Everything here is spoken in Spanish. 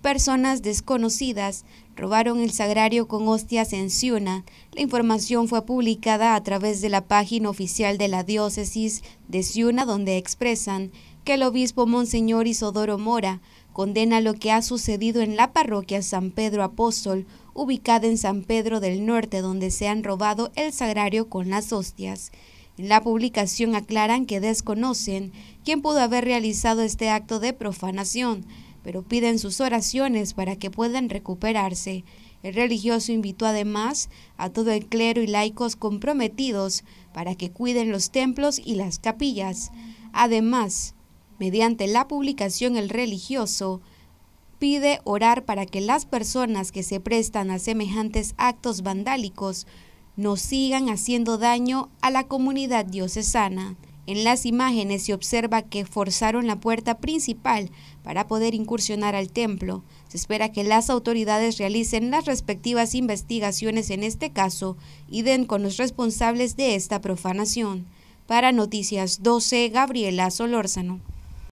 personas desconocidas robaron el sagrario con hostias en Ciuna. La información fue publicada a través de la página oficial de la diócesis de Ciuna, donde expresan que el obispo Monseñor Isodoro Mora condena lo que ha sucedido en la parroquia San Pedro Apóstol, ubicada en San Pedro del Norte, donde se han robado el sagrario con las hostias. En la publicación aclaran que desconocen quién pudo haber realizado este acto de profanación pero piden sus oraciones para que puedan recuperarse. El religioso invitó además a todo el clero y laicos comprometidos para que cuiden los templos y las capillas. Además, mediante la publicación el religioso pide orar para que las personas que se prestan a semejantes actos vandálicos no sigan haciendo daño a la comunidad diocesana. En las imágenes se observa que forzaron la puerta principal para poder incursionar al templo. Se espera que las autoridades realicen las respectivas investigaciones en este caso y den con los responsables de esta profanación. Para Noticias 12, Gabriela Solórzano.